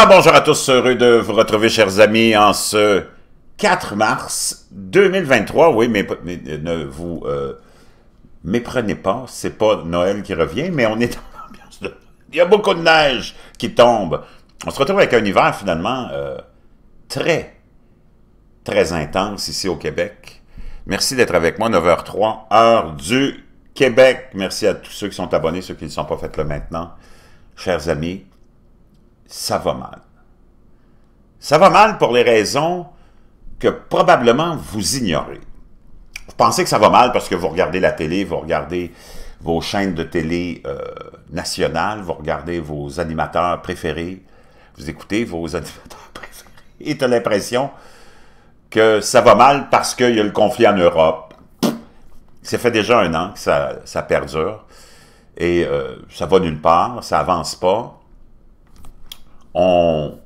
Ah, bonjour à tous, heureux de vous retrouver chers amis en ce 4 mars 2023. Oui, mais, euh, ne vous euh, méprenez pas, c'est pas Noël qui revient, mais on est dans l'ambiance de... Il y a beaucoup de neige qui tombe. On se retrouve avec un hiver finalement euh, très, très intense ici au Québec. Merci d'être avec moi, 9h03, heure du Québec. Merci à tous ceux qui sont abonnés, ceux qui ne sont pas faits le maintenant. Chers amis, ça va mal. Ça va mal pour les raisons que probablement vous ignorez. Vous pensez que ça va mal parce que vous regardez la télé, vous regardez vos chaînes de télé euh, nationales, vous regardez vos animateurs préférés, vous écoutez vos animateurs préférés et tu as l'impression que ça va mal parce qu'il y a le conflit en Europe. Ça fait déjà un an que ça, perdure et euh, ça va nulle part, ça avance pas on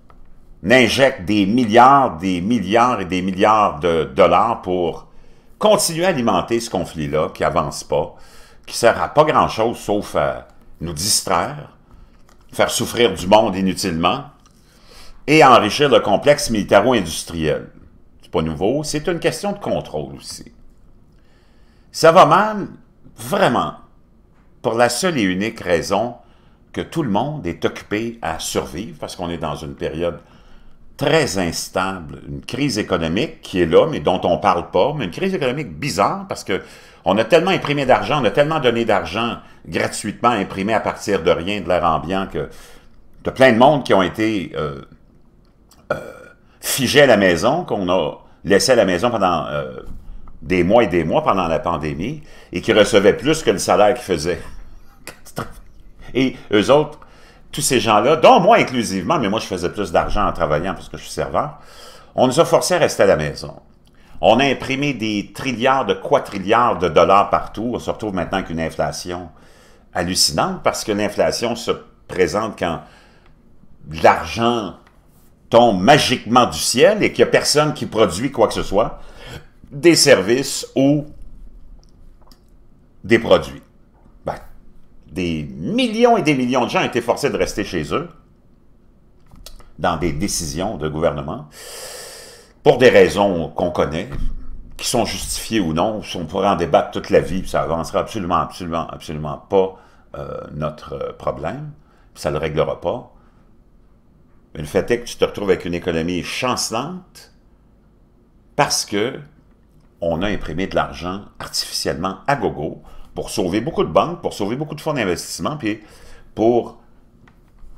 injecte des milliards, des milliards et des milliards de dollars pour continuer à alimenter ce conflit-là qui avance pas, qui sert à pas grand-chose sauf à nous distraire, faire souffrir du monde inutilement et enrichir le complexe militaro-industriel. C'est pas nouveau, c'est une question de contrôle aussi. Ça va mal, vraiment, pour la seule et unique raison que tout le monde est occupé à survivre parce qu'on est dans une période très instable, une crise économique qui est là, mais dont on ne parle pas, mais une crise économique bizarre parce que on a tellement imprimé d'argent, on a tellement donné d'argent gratuitement imprimé à partir de rien, de l'air ambiant, que de plein de monde qui ont été euh, euh figés à la maison, qu'on a laissé à la maison pendant euh, des mois et des mois pendant la pandémie et qui recevaient plus que le salaire qu'ils faisaient. Et eux autres, tous ces gens-là, dont moi inclusivement, mais moi je faisais plus d'argent en travaillant parce que je suis serveur, on nous a forcés à rester à la maison. On a imprimé des trilliards de quadrilliards de dollars partout. On se retrouve maintenant avec une inflation hallucinante parce que l'inflation se présente quand l'argent tombe magiquement du ciel et qu'il n'y a personne qui produit quoi que ce soit, des services ou des produits des millions et des millions de gens ont été forcés de rester chez eux dans des décisions de gouvernement pour des raisons qu'on connaît, qui sont justifiées ou non. On pourrait en débattre toute la vie, ça avancera absolument, absolument, absolument pas euh, notre euh, problème, ça ne le réglera pas. Le fait est que tu te retrouves avec une économie chancelante parce que on a imprimé de l'argent artificiellement à gogo pour sauver beaucoup de banques, pour sauver beaucoup de fonds d'investissement, puis pour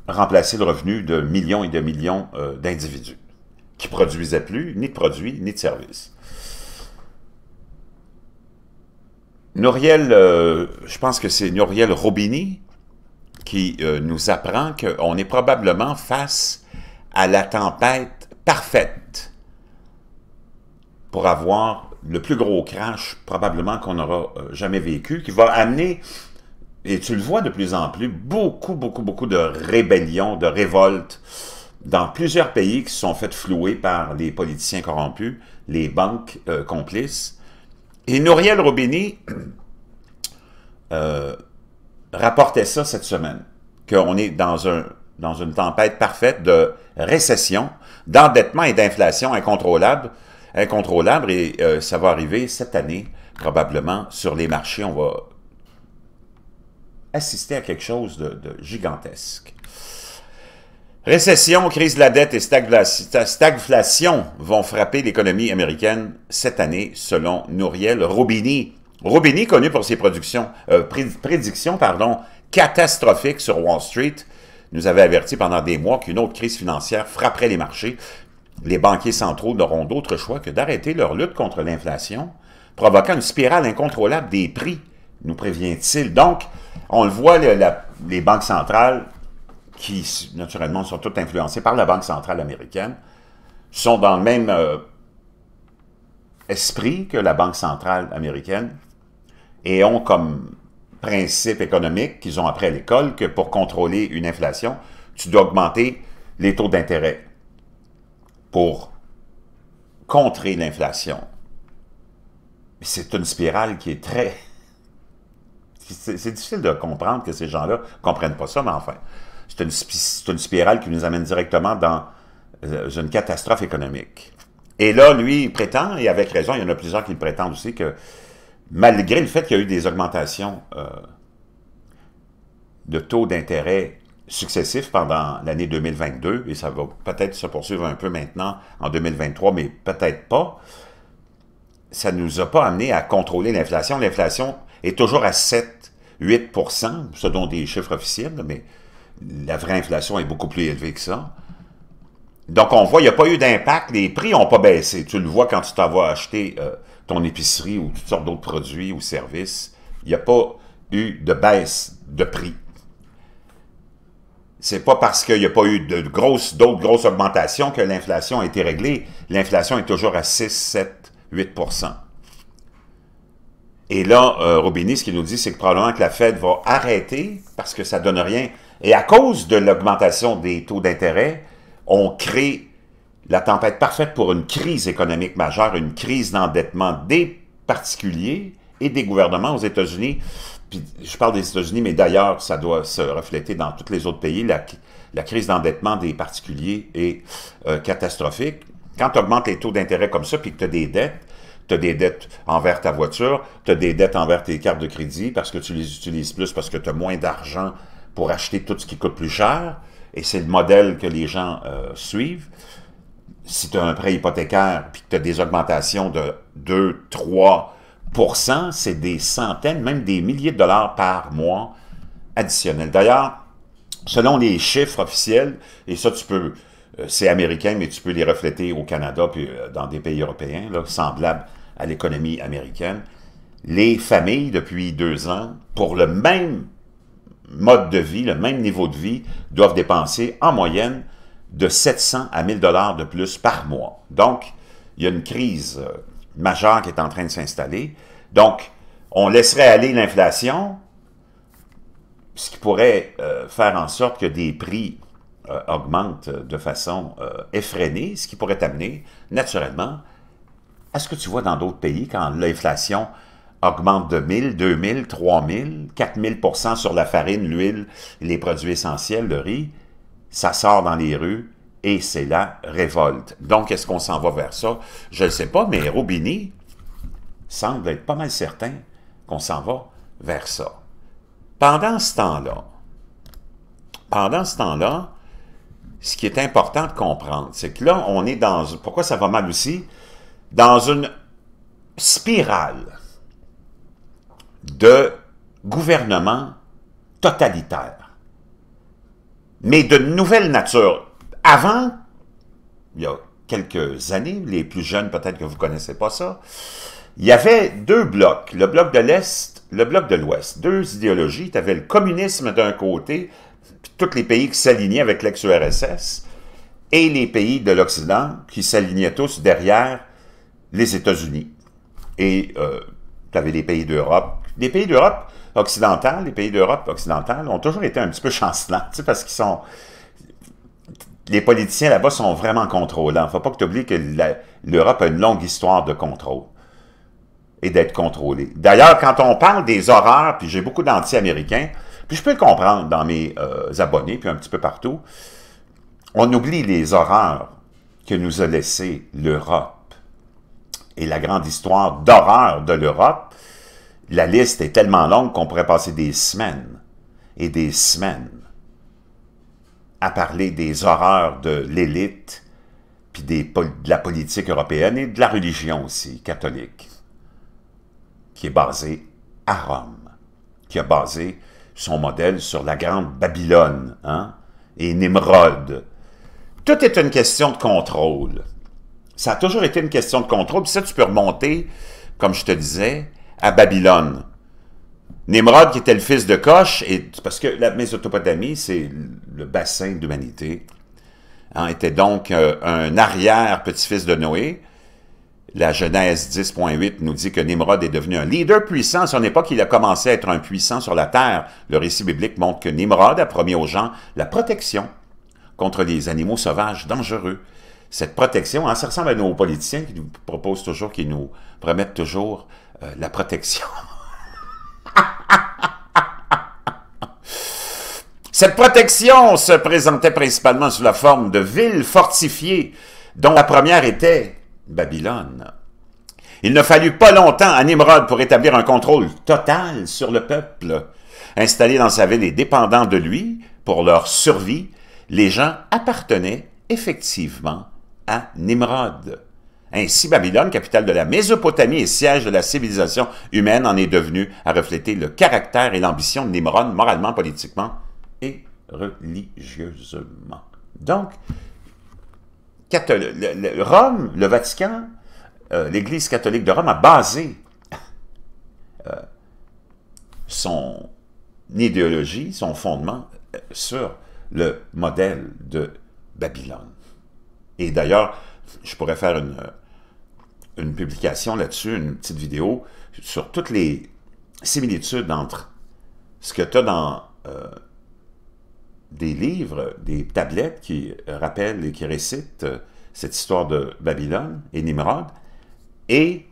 remplacer le revenu de millions et de millions euh, d'individus qui produisaient plus ni de produits ni de services. Nouriel, euh, je pense que c'est Nouriel Robini qui euh, nous apprend qu'on est probablement face à la tempête parfaite pour avoir le plus gros crash probablement qu'on aura euh, jamais vécu, qui va amener, et tu le vois de plus en plus, beaucoup, beaucoup, beaucoup de rébellions, de révoltes dans plusieurs pays qui se sont faites flouer par les politiciens corrompus, les banques euh, complices. Et Nouriel Roubini euh, rapportait ça cette semaine, qu'on est dans, un, dans une tempête parfaite de récession, d'endettement et d'inflation incontrôlable incontrôlable et euh, ça va arriver cette année, probablement, sur les marchés. On va assister à quelque chose de, gigantesque. Récession, crise de la dette et stagflation vont frapper l'économie américaine cette année, selon Nouriel Robini. Robini, connu pour ses productions, euh, prédictions pardon, catastrophiques sur Wall Street, nous avait averti pendant des mois qu'une autre crise financière frapperait les marchés. Les banquiers centraux n'auront d'autre choix que d'arrêter leur lutte contre l'inflation, provoquant une spirale incontrôlable des prix, nous prévient-il. Donc, on le voit, les banques centrales, qui naturellement sont toutes influencées par la Banque centrale américaine, sont dans le même euh, esprit que la Banque centrale américaine et ont comme principe économique qu'ils ont appris à l'école que pour contrôler une inflation, tu dois augmenter les taux d'intérêt pour contrer l'inflation. C'est une spirale qui est très... C'est difficile de comprendre que ces gens-là ne comprennent pas ça, mais enfin, c'est une, une, spirale qui nous amène directement dans euh, une catastrophe économique. Et là, lui, il prétend, et avec raison, il y en a plusieurs qui le prétendent aussi, que malgré le fait qu'il y a eu des augmentations euh, de taux d'intérêt successifs pendant l'année 2022, et ça va peut-être se poursuivre un peu maintenant en 2023, mais peut-être pas, ça ne nous a pas amené à contrôler l'inflation. L'inflation est toujours à 7, 8 selon des chiffres officiels, mais la vraie inflation est beaucoup plus élevée que ça. Donc, on voit, il n'y a pas eu d'impact. Les prix n'ont pas baissé. Tu le vois quand tu t'en vas acheter euh, ton épicerie ou toutes sortes d'autres produits ou services. Il n'y a pas eu de baisse de prix c'est pas parce qu'il n'y a pas eu de grosses, d'autres grosses augmentations que l'inflation a été réglée. L'inflation est toujours à 6, 7, 8 Et là, euh, ce qu'il nous dit, c'est que probablement que la Fed va arrêter parce que ça donne rien. Et à cause de l'augmentation des taux d'intérêt, on crée la tempête parfaite pour une crise économique majeure, une crise d'endettement des particuliers et des gouvernements aux États-Unis je parle des États-Unis, mais d'ailleurs, ça doit se refléter dans tous les autres pays. La, crise d'endettement des particuliers est euh, catastrophique. Quand tu augmentes les taux d'intérêt comme ça, puis que tu as des dettes, tu as des dettes envers ta voiture, tu as des dettes envers tes cartes de crédit parce que tu les utilises plus, parce que tu as moins d'argent pour acheter tout ce qui coûte plus cher, et c'est le modèle que les gens euh, suivent. Si tu as un prêt hypothécaire, puis que tu as des augmentations de 2, 3, c'est des centaines, même des milliers de dollars par mois additionnels. D'ailleurs, selon les chiffres officiels, et ça tu peux, euh, c'est américain, mais tu peux les refléter au Canada puis euh, dans des pays européens, semblables à l'économie américaine, les familles, depuis deux ans, pour le même mode de vie, le même niveau de vie, doivent dépenser en moyenne de 700 à 1000 dollars de plus par mois. Donc, il y a une crise euh, majeur qui est en train de s'installer. Donc, on laisserait aller l'inflation, ce qui pourrait euh, faire en sorte que des prix euh, augmentent euh, de façon effrénée, ce qui pourrait amener naturellement à ce que tu vois dans d'autres pays quand l'inflation augmente de 1000, 2000, 3000, 4000 sur la farine, l'huile, les produits essentiels, le riz, ça sort dans les rues, et c'est la révolte. Donc, est-ce qu'on s'en va vers ça? Je ne sais pas, mais Robini semble être pas mal certain qu'on s'en va vers ça. Pendant ce temps-là, pendant ce temps-là, ce qui est important de comprendre, c'est que là, on est dans, pourquoi ça va mal aussi, dans une spirale de gouvernement totalitaire, mais de nouvelle nature. Avant, il y a quelques années, les plus jeunes peut-être que vous ne connaissez pas ça, il y avait deux blocs, le bloc de l'Est, le bloc de l'Ouest, deux idéologies. Tu avais le communisme d'un côté, puis tous les pays qui s'alignaient avec l'ex-URSS, et les pays de l'Occident qui s'alignaient tous derrière les États-Unis. Et euh, tu avais les pays d'Europe. Les pays d'Europe occidentale, les pays d'Europe occidentale ont toujours été un petit peu chancelants, tu sais, parce qu'ils sont les politiciens là-bas sont vraiment contrôlants. Faut pas que tu oublies que l'Europe a une longue histoire de contrôle et d'être contrôlée. D'ailleurs, quand on parle des horreurs, puis j'ai beaucoup d'anti-américains, puis je peux le comprendre dans mes euh, abonnés, puis un petit peu partout, on oublie les horreurs que nous a laissées l'Europe et la grande histoire d'horreur de l'Europe. La liste est tellement longue qu'on pourrait passer des semaines et des semaines à parler des horreurs de l'élite, puis de la politique européenne et de la religion aussi, catholique, qui est basée à Rome, qui a basé son modèle sur la grande Babylone hein, et Nimrod. Tout est une question de contrôle. Ça a toujours été une question de contrôle. Puis ça, tu peux remonter, comme je te disais, à Babylone. Nimrod, qui était le fils de Koch, et, parce que la Mésopotamie, c'est le bassin de l'humanité, hein, était donc euh, un arrière-petit-fils de Noé. La Genèse 10.8 nous dit que Nimrod est devenu un leader puissant ce son époque. Il a commencé à être un puissant sur la terre. Le récit biblique montre que Nimrod a promis aux gens la protection contre les animaux sauvages dangereux. Cette protection, hein, ça ressemble à nos politiciens qui nous proposent toujours, qui nous promettent toujours euh, la protection Cette protection se présentait principalement sous la forme de villes fortifiées, dont la première était Babylone. Il ne fallut pas longtemps à Nimrod pour établir un contrôle total sur le peuple. Installés dans sa ville et dépendants de lui, pour leur survie, les gens appartenaient effectivement à Nimrod. Ainsi, Babylone, capitale de la Mésopotamie et siège de la civilisation humaine, en est devenue à refléter le caractère et l'ambition de Nimrod moralement, politiquement et religieusement. Donc, Rome, le Vatican, euh, l'Église catholique de Rome a basé euh, son idéologie, son fondement euh, sur le modèle de Babylone. Et d'ailleurs, je pourrais faire une une publication là-dessus, une petite vidéo sur toutes les similitudes entre ce que tu as dans euh, des livres, des tablettes qui rappellent et qui récitent euh, cette histoire de Babylone et Nimrod, et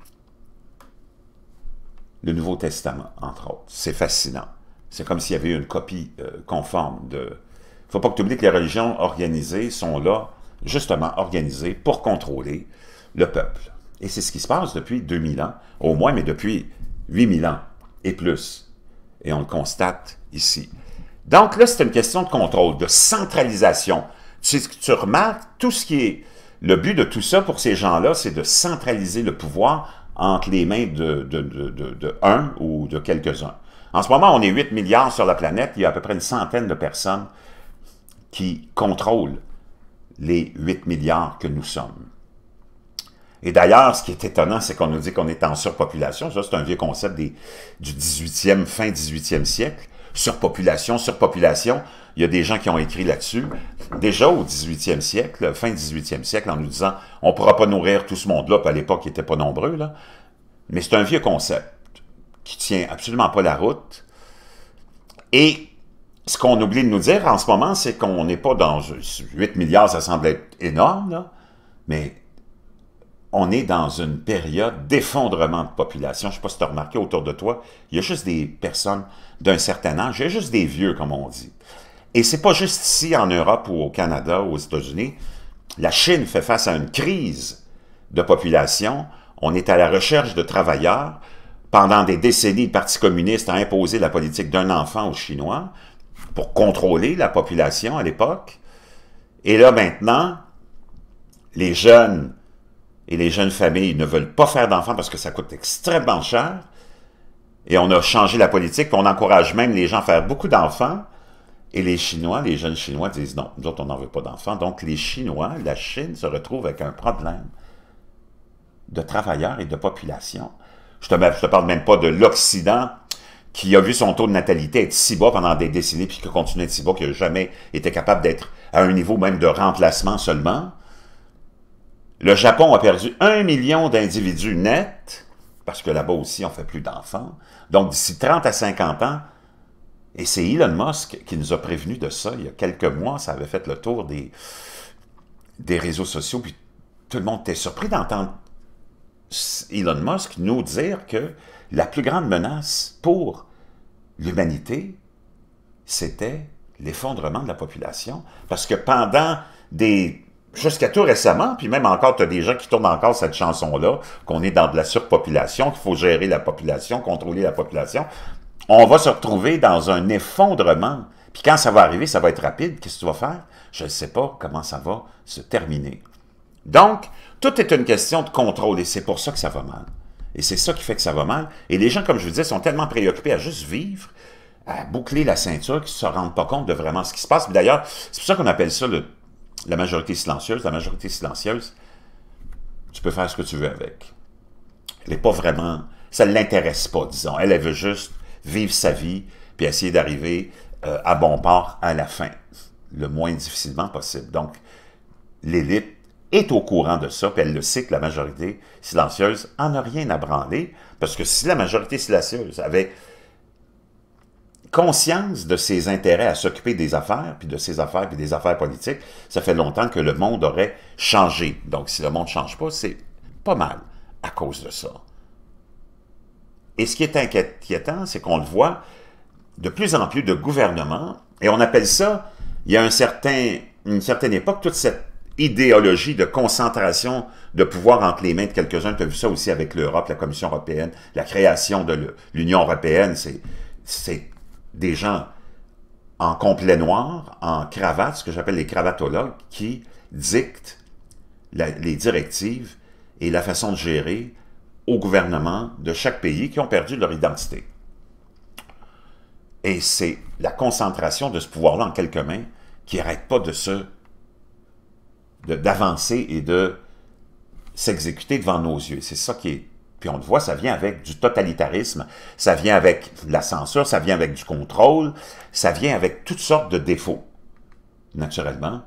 le Nouveau Testament, entre autres. C'est fascinant. C'est comme s'il y avait une copie euh, conforme de... Il ne faut pas que tu oublies que les religions organisées sont là, justement organisées, pour contrôler le peuple. Et c'est ce qui se passe depuis 2000 ans, au moins, mais depuis 8000 ans et plus. Et on le constate ici. Donc là, c'est une question de contrôle, de centralisation. Tu, tu remarques, tout ce qui est... Le but de tout ça pour ces gens-là, c'est de centraliser le pouvoir entre les mains de, de, de un ou de quelques-uns. En ce moment, on est 8 milliards sur la planète. Il y a à peu près une centaine de personnes qui contrôlent les 8 milliards que nous sommes. Et d'ailleurs, ce qui est étonnant, c'est qu'on nous dit qu'on est en surpopulation. Ça, c'est un vieux concept des, du 18e, fin 18e siècle. Surpopulation, surpopulation. Il y a des gens qui ont écrit là-dessus, déjà au 18e siècle, fin 18e siècle, en nous disant on ne pourra pas nourrir tout ce monde-là, puis à l'époque, ils était pas nombreux. Là. Mais c'est un vieux concept qui tient absolument pas la route. Et ce qu'on oublie de nous dire en ce moment, c'est qu'on n'est pas dans 8 milliards, ça semble être énorme, là, mais on est dans une période d'effondrement de population. Je ne sais pas si tu as remarqué autour de toi, il y a juste des personnes d'un certain âge, il y a juste des vieux, comme on dit. Et c'est pas juste ici, en Europe ou au Canada ou aux États-Unis. La Chine fait face à une crise de population. On est à la recherche de travailleurs. Pendant des décennies, le Parti communiste a imposé la politique d'un enfant aux Chinois pour contrôler la population à l'époque. Et là, maintenant, les jeunes et les jeunes familles ne veulent pas faire d'enfants parce que ça coûte extrêmement cher. Et on a changé la politique, puis on encourage même les gens à faire beaucoup d'enfants. Et les Chinois, les jeunes Chinois disent non, nous autres, on n'en veut pas d'enfants. Donc les Chinois, la Chine se retrouve avec un problème de travailleurs et de population. Je ne te, parle même pas de l'Occident qui a vu son taux de natalité être si bas pendant des décennies, puis qui continue être si bas, qui n'a jamais été capable d'être à un niveau même de remplacement seulement. Le Japon a perdu un million d'individus nets, parce que là-bas aussi, on fait plus d'enfants. Donc, d'ici 30 à 50 ans, et c'est Elon Musk qui nous a prévenu de ça il y a quelques mois, ça avait fait le tour des, des réseaux sociaux, puis tout le monde était surpris d'entendre Elon Musk nous dire que la plus grande menace pour l'humanité, c'était l'effondrement de la population, parce que pendant des jusqu'à tout récemment, puis même encore, tu as des gens qui tournent encore cette chanson-là, qu'on est dans de la surpopulation, qu'il faut gérer la population, contrôler la population. On va se retrouver dans un effondrement. Puis quand ça va arriver, ça va être rapide. Qu'est-ce que tu vas faire? Je ne sais pas comment ça va se terminer. Donc, tout est une question de contrôle et c'est pour ça que ça va mal. Et c'est ça qui fait que ça va mal. Et les gens, comme je vous disais, sont tellement préoccupés à juste vivre, à boucler la ceinture, qu'ils ne se rendent pas compte de vraiment ce qui se passe. D'ailleurs, c'est pour ça qu'on appelle ça le la majorité silencieuse. La majorité silencieuse, tu peux faire ce que tu veux avec. Elle n'est pas vraiment... Ça ne l'intéresse pas, disons. Elle, elle veut juste vivre sa vie puis essayer d'arriver euh, à bon port à la fin, le moins difficilement possible. Donc, l'élite est au courant de ça, puis elle le sait que la majorité silencieuse en a rien à branler, parce que si la majorité silencieuse avait conscience de ses intérêts à s'occuper des affaires, puis de ses affaires, puis des affaires politiques, ça fait longtemps que le monde aurait changé. Donc, si le monde ne change pas, c'est pas mal à cause de ça. Et ce qui est inquiétant, c'est qu'on le voit de plus en plus de gouvernements, et on appelle ça, il y a un certain, une certaine époque, toute cette idéologie de concentration de pouvoir entre les mains de quelques-uns. Tu as vu ça aussi avec l'Europe, la Commission européenne, la création de l'Union européenne, c'est des gens en complet noir, en cravate, ce que j'appelle les cravatologues, qui dictent les directives et la façon de gérer au gouvernement de chaque pays qui ont perdu leur identité. Et c'est la concentration de ce pouvoir-là en quelques mains qui n'arrête pas de se d'avancer et de s'exécuter devant nos yeux. C'est ça qui est puis on le voit, ça vient avec du totalitarisme, ça vient avec la censure, ça vient avec du contrôle, ça vient avec toutes sortes de défauts, naturellement,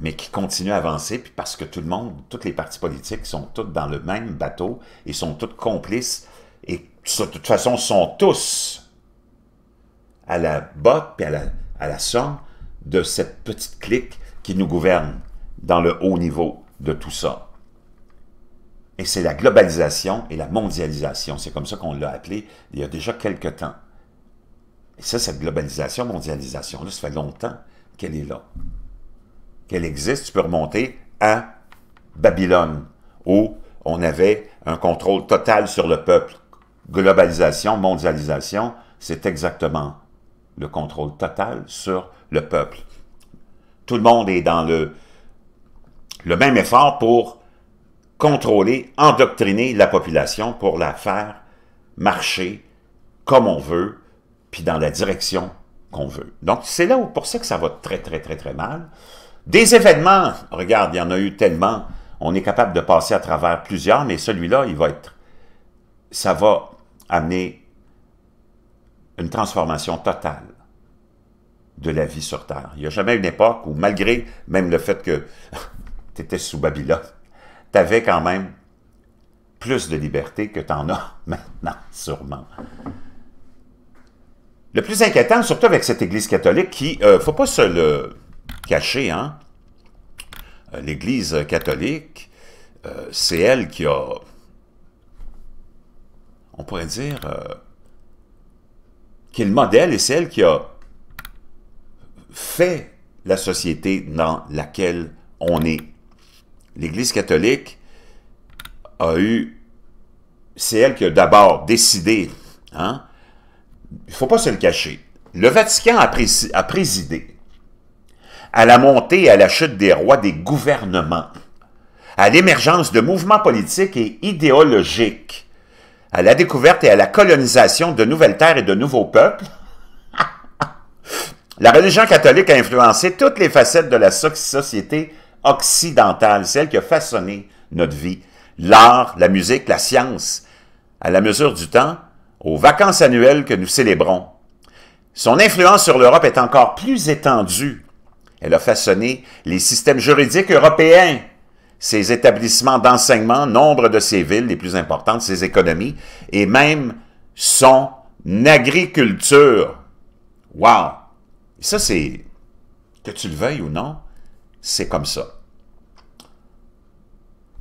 mais qui continuent à avancer, parce que tout le monde, toutes les partis politiques sont toutes dans le même bateau, et sont toutes complices, et de toute façon sont tous à la botte, et à la, à la somme de cette petite clique qui nous gouverne dans le haut niveau de tout ça. Et c'est la globalisation et la mondialisation. C'est comme ça qu'on l'a appelé il y a déjà quelques temps. Et ça, cette globalisation, mondialisation, là, ça fait longtemps qu'elle est là. Qu'elle existe, tu peux remonter à Babylone, où on avait un contrôle total sur le peuple. Globalisation, mondialisation, c'est exactement le contrôle total sur le peuple. Tout le monde est dans le, le même effort pour contrôler, endoctriner la population pour la faire marcher comme on veut, puis dans la direction qu'on veut. Donc, c'est là où, pour ça que ça va très, très, très, très mal. Des événements, regarde, il y en a eu tellement, on est capable de passer à travers plusieurs, mais celui-là, il va être, ça va amener une transformation totale de la vie sur Terre. Il n'y a jamais une époque où, malgré même le fait que tu étais sous Babylone, tu avais quand même plus de liberté que tu en as maintenant, sûrement. Le plus inquiétant, surtout avec cette Église catholique, qui, ne euh, faut pas se le cacher, hein? Euh, l'Église catholique, euh, c'est elle qui a, on pourrait dire, qui est le modèle et c'est elle qui a fait la société dans laquelle on est l'Église catholique a eu... C'est elle qui a d'abord décidé, hein? Il ne faut pas se le cacher. Le Vatican a, a présidé à la montée et à la chute des rois des gouvernements, à l'émergence de mouvements politiques et idéologiques, à la découverte et à la colonisation de nouvelles terres et de nouveaux peuples. la religion catholique a influencé toutes les facettes de la société occidentale, celle qui a façonné notre vie, l'art, la musique, la science, à la mesure du temps, aux vacances annuelles que nous célébrons. Son influence sur l'Europe est encore plus étendue. Elle a façonné les systèmes juridiques européens, ses établissements d'enseignement, nombre de ses villes les plus importantes, ses économies, et même son agriculture. Wow! ça, c'est, que tu le veuilles ou non, c'est comme ça.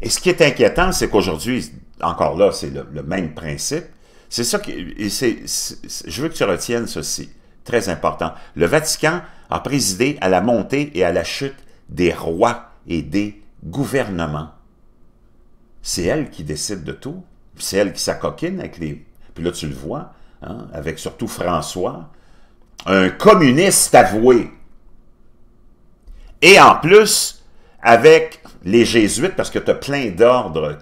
Et ce qui est inquiétant, c'est qu'aujourd'hui, encore là, c'est le, même principe. C'est ça qui... je veux que tu retiennes ceci, très important. Le Vatican a présidé à la montée et à la chute des rois et des gouvernements. C'est elle qui décide de tout. C'est elle qui s'acoquine avec les... Puis là, tu le vois, hein, avec surtout François, un communiste avoué. Et en plus, avec les jésuites, parce que tu as plein d'ordres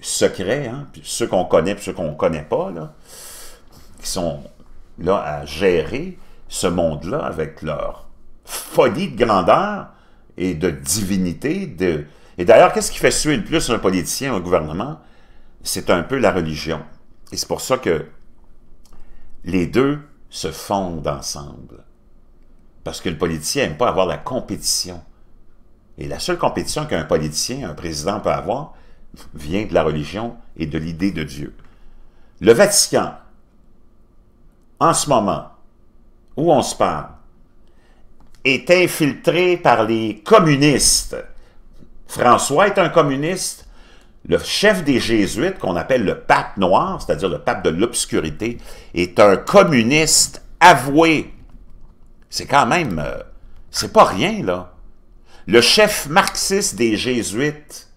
secrets, hein, puis ceux qu'on connaît et ceux qu'on ne connaît pas, là, qui sont là à gérer ce monde-là avec leur folie de grandeur et de divinité. Et d'ailleurs, qu'est-ce qui fait suer le plus un politicien, un gouvernement? C'est un peu la religion. Et c'est pour ça que les deux se fondent ensemble. Parce que le politicien n'aime pas avoir la compétition. Et la seule compétition qu'un politicien, un président peut avoir, vient de la religion et de l'idée de Dieu. Le Vatican, en ce moment, où on se parle, est infiltré par les communistes. François est un communiste. Le chef des Jésuites, qu'on appelle le pape noir, c'est-à-dire le pape de l'obscurité, est un communiste avoué. C'est quand même... Euh, c'est pas rien, là. Le chef marxiste des jésuites,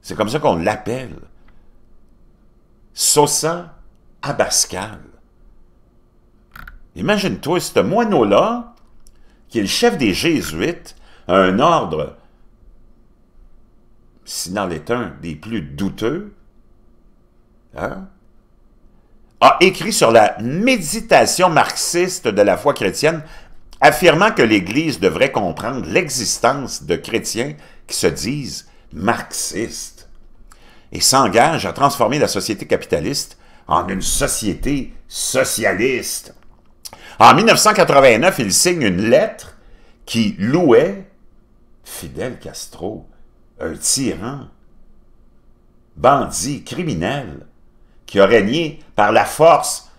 c'est comme ça qu'on l'appelle, Sosa Abascal. Imagine-toi, ce moineau-là, qui est le chef des jésuites, a un ordre, sinon est un des plus douteux, hein? a écrit sur la méditation marxiste de la foi chrétienne, affirmant que l'Église devrait comprendre l'existence de chrétiens qui se disent marxistes et s'engage à transformer la société capitaliste en une société socialiste. En 1989, il signe une lettre qui louait Fidel Castro, un tyran, bandit, criminel, qui a régné par la force,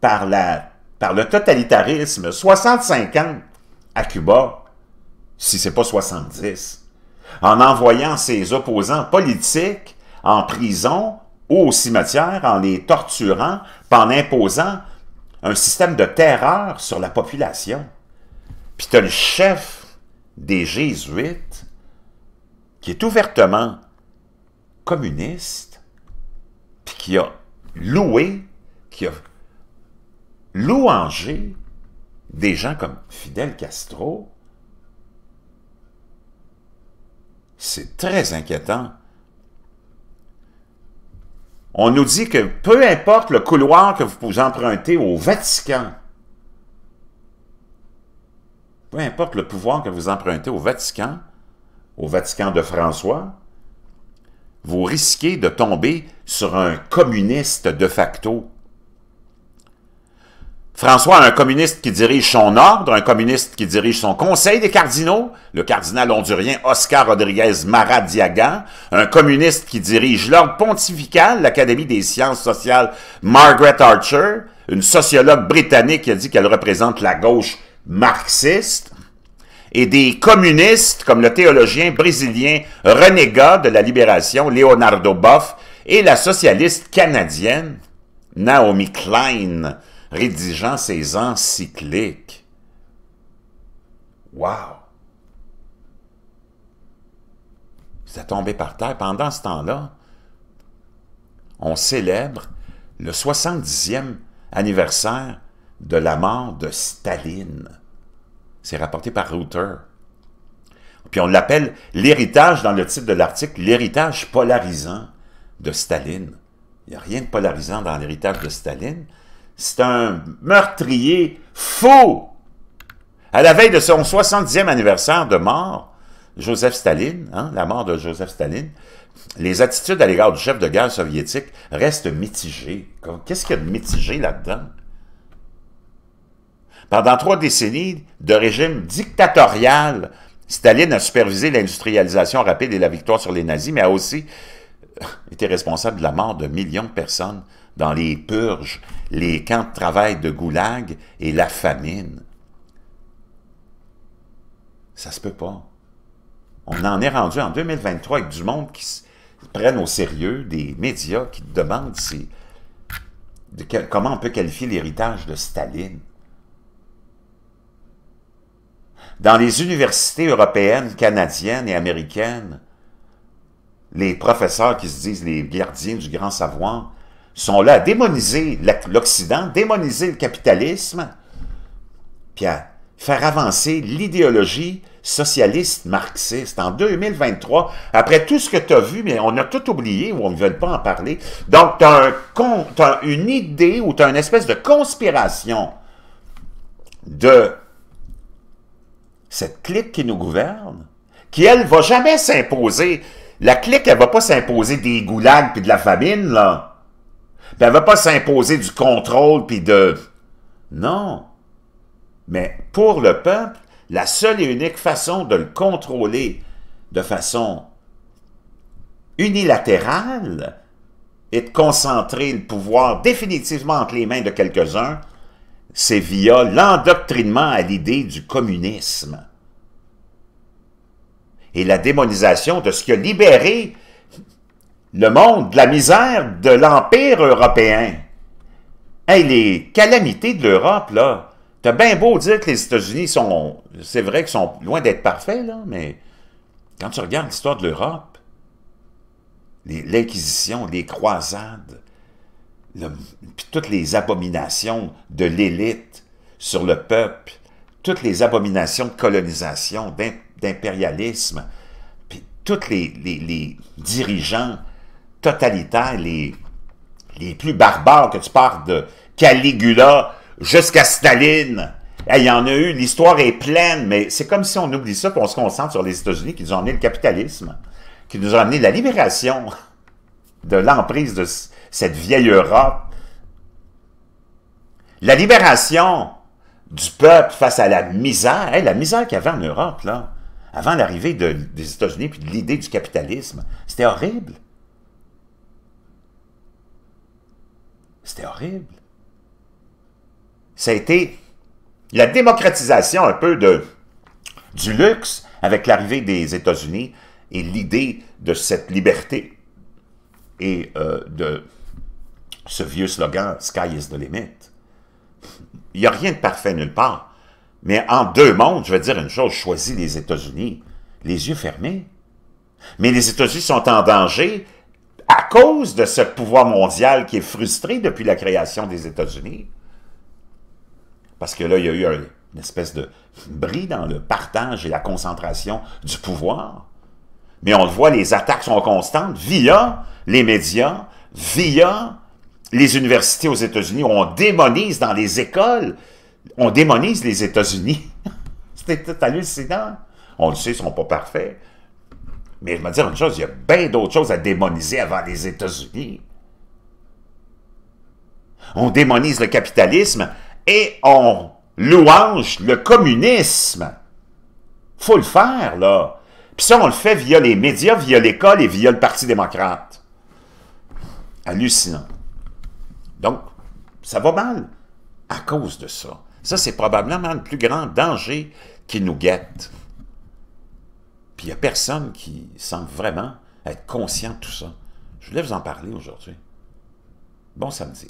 par, la, par le totalitarisme, 65 ans à Cuba, si ce n'est pas 70, en envoyant ses opposants politiques en prison ou au cimetière, en les torturant, en imposant un système de terreur sur la population. Puis tu as le chef des Jésuites qui est ouvertement communiste, puis qui a loué, qui a louangé des gens comme Fidel Castro, c'est très inquiétant. On nous dit que peu importe le couloir que vous empruntez au Vatican, peu importe le pouvoir que vous empruntez au Vatican, au Vatican de François, vous risquez de tomber sur un communiste de facto. François, un communiste qui dirige son ordre, un communiste qui dirige son conseil des cardinaux, le cardinal hondurien Oscar Rodriguez Maradiaga, un communiste qui dirige l'ordre pontifical, l'Académie des sciences sociales Margaret Archer, une sociologue britannique qui a dit qu'elle représente la gauche marxiste, et des communistes comme le théologien brésilien renégat de la libération Leonardo Boff et la socialiste canadienne Naomi Klein rédigeant ses encycliques. Wow! C'est tombé par terre. Pendant ce temps-là, on célèbre le 70e anniversaire de la mort de Staline. C'est rapporté par Router. Puis on l'appelle l'héritage, dans le titre de l'article, l'héritage polarisant de Staline. Il n'y a rien de polarisant dans l'héritage de Staline. C'est un meurtrier faux. À la veille de son 70e anniversaire de mort, Joseph Staline, hein, la mort de Joseph Staline, les attitudes à l'égard du chef de guerre soviétique restent mitigées. Qu'est-ce qu'il y a de mitigé là-dedans? Pendant trois décennies de régime dictatorial, Staline a supervisé l'industrialisation rapide et la victoire sur les nazis, mais a aussi euh, été responsable de la mort de millions de personnes dans les purges, les camps de travail de goulag et la famine. Ça se peut pas. On en est rendu en 2023 avec du monde qui se prennent au sérieux, des médias qui demandent si, comment on peut qualifier l'héritage de Staline. Dans les universités européennes, canadiennes et américaines, les professeurs qui se disent les gardiens du grand savoir sont là à démoniser l'Occident, démoniser le capitalisme, puis à faire avancer l'idéologie socialiste marxiste. En 2023, après tout ce que tu as vu, mais on a tout oublié ou on ne veut pas en parler. Donc, tu as, un, as, une idée ou tu as une espèce de conspiration de cette clique qui nous gouverne, qui, elle, va jamais s'imposer. La clique, elle va pas s'imposer des goulags puis de la famine, là. elle va pas s'imposer du contrôle puis de... Non. Mais pour le peuple, la seule et unique façon de le contrôler de façon unilatérale est de concentrer le pouvoir définitivement entre les mains de quelques-uns c'est via l'endoctrinement à l'idée du communisme et la démonisation de ce qui a libéré le monde de la misère de l'Empire européen. Hey, les calamités de l'Europe, là, as bien beau dire que les États-Unis sont, c'est vrai qu'ils sont loin d'être parfaits, là, mais quand tu regardes l'histoire de l'Europe, l'Inquisition, les croisades, toutes les abominations de l'élite sur le peuple, toutes les abominations de colonisation, d'impérialisme, puis tous les, dirigeants totalitaires, les, les plus barbares que tu parles de Caligula jusqu'à Staline. Il y en a eu, l'histoire est pleine, mais c'est comme si on oublie ça et on se concentre sur les États-Unis qui nous ont amené le capitalisme, qui nous ont amené la libération de l'emprise de, cette vieille Europe. La libération du peuple face à la misère, la misère qu'il y avait en Europe, là, avant l'arrivée des États-Unis puis de l'idée du capitalisme, c'était horrible. C'était horrible. Ça a été la démocratisation un peu de, du luxe avec l'arrivée des États-Unis et l'idée de cette liberté et euh, de ce vieux slogan « Sky is the limit ». Il n'y a rien de parfait nulle part. Mais en deux mondes, je vais dire une chose, je choisis les États-Unis, les yeux fermés. Mais les États-Unis sont en danger à cause de ce pouvoir mondial qui est frustré depuis la création des États-Unis. Parce que là, il y a eu une espèce de bris dans le partage et la concentration du pouvoir. Mais on le voit, les attaques sont constantes via les médias, via les universités aux États-Unis, on démonise dans les écoles, on démonise les États-Unis. C'était hallucinant. On le sait, ils sont pas parfaits. Mais je me dire une chose, il y a bien d'autres choses à démoniser avant les États-Unis. On démonise le capitalisme et on louange le communisme. Faut le faire, là. Puis ça, on le fait via les médias, via l'école et via le Parti démocrate. Hallucinant. Donc, ça va mal à cause de ça. Ça, c'est probablement le plus grand danger qui nous guette. Puis il n'y a personne qui semble vraiment être conscient de tout ça. Je voulais vous en parler aujourd'hui. Bon samedi.